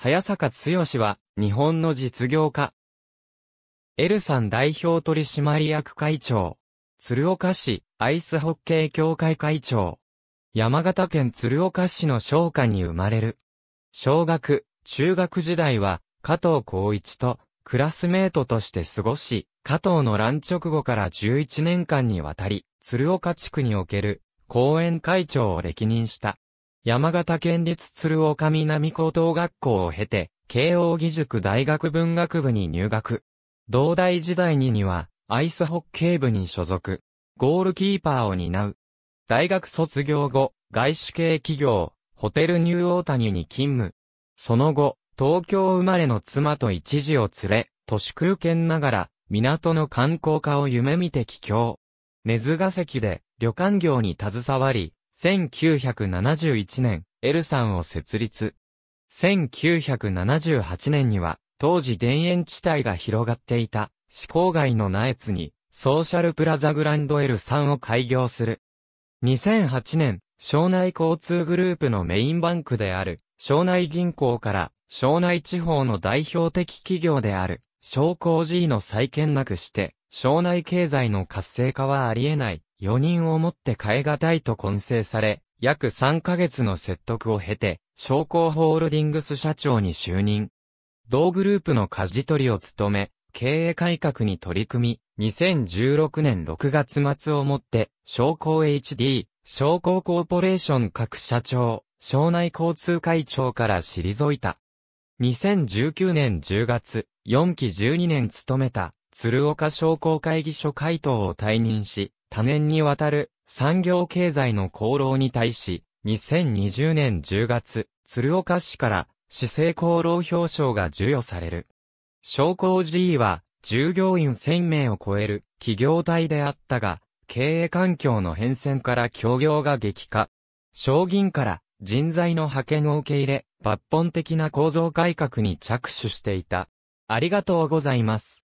早坂剛は、日本の実業家。エルサン代表取締役会長。鶴岡市、アイスホッケー協会会長。山形県鶴岡市の商家に生まれる。小学、中学時代は、加藤光一と、クラスメートとして過ごし、加藤の乱直後から11年間にわたり、鶴岡地区における、講演会長を歴任した。山形県立鶴岡南高等学校を経て、慶応義塾大学文学部に入学。同大時代にには、アイスホッケー部に所属。ゴールキーパーを担う。大学卒業後、外資系企業、ホテルニューオータニに勤務。その後、東京生まれの妻と一時を連れ、都市空間ながら、港の観光化を夢見て帰郷。根津ヶ関で旅館業に携わり、1971年、エルサンを設立。1978年には、当時田園地帯が広がっていた、市郊外のナエツに、ソーシャルプラザグランドエルサンを開業する。2008年、省内交通グループのメインバンクである、省内銀行から、省内地方の代表的企業である、商工 G の再建なくして、省内経済の活性化はあり得ない、4人をもって変え難いと混成され、約3ヶ月の説得を経て、商工ホールディングス社長に就任。同グループの舵取りを務め、経営改革に取り組み、2016年6月末をもって、商工 HD、商工コーポレーション各社長、省内交通会長から退いた。2019年10月、4期12年務めた、鶴岡商工会議所会頭を退任し、多年にわたる産業経済の功労に対し、2020年10月、鶴岡市から市政功労表彰が授与される。商工 G は従業員1000名を超える企業体であったが、経営環境の変遷から協業が激化。商銀から人材の派遣を受け入れ、抜本的な構造改革に着手していた。ありがとうございます。